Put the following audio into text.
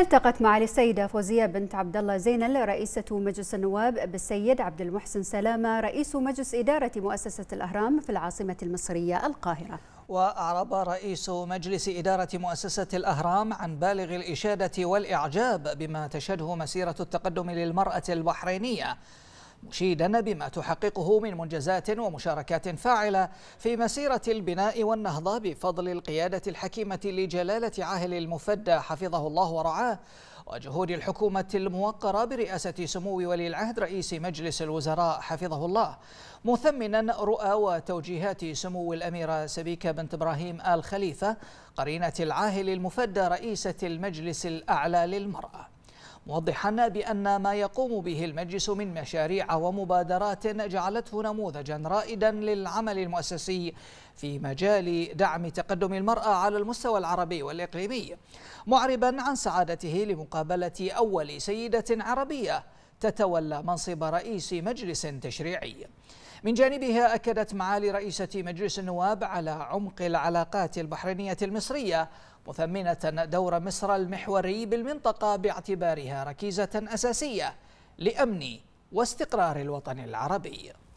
التقت معالي السيدة فوزية بنت عبد الله زينل رئيسة مجلس النواب بالسيد عبد المحسن سلامة رئيس مجلس إدارة مؤسسة الأهرام في العاصمة المصرية القاهرة وأعرب رئيس مجلس إدارة مؤسسة الأهرام عن بالغ الإشادة والإعجاب بما تشهده مسيرة التقدم للمرأة البحرينية مشيدا بما تحققه من منجزات ومشاركات فاعلة في مسيرة البناء والنهضة بفضل القيادة الحكيمة لجلالة عاهل المفدى حفظه الله ورعاه وجهود الحكومة الموقرة برئاسة سمو ولي العهد رئيس مجلس الوزراء حفظه الله مثمنا رؤى وتوجيهات سمو الأميرة سبيكة بنت إبراهيم آل خليفة قرينة العاهل المفدى رئيسة المجلس الأعلى للمرأة موضحا بأن ما يقوم به المجلس من مشاريع ومبادرات جعلته نموذجا رائدا للعمل المؤسسي في مجال دعم تقدم المرأة على المستوى العربي والإقليمي معربا عن سعادته لمقابلة أول سيدة عربية تتولى منصب رئيس مجلس تشريعي من جانبها أكدت معالي رئيسة مجلس النواب على عمق العلاقات البحرينية المصرية مثمنة دور مصر المحوري بالمنطقة باعتبارها ركيزة أساسية لأمن واستقرار الوطن العربي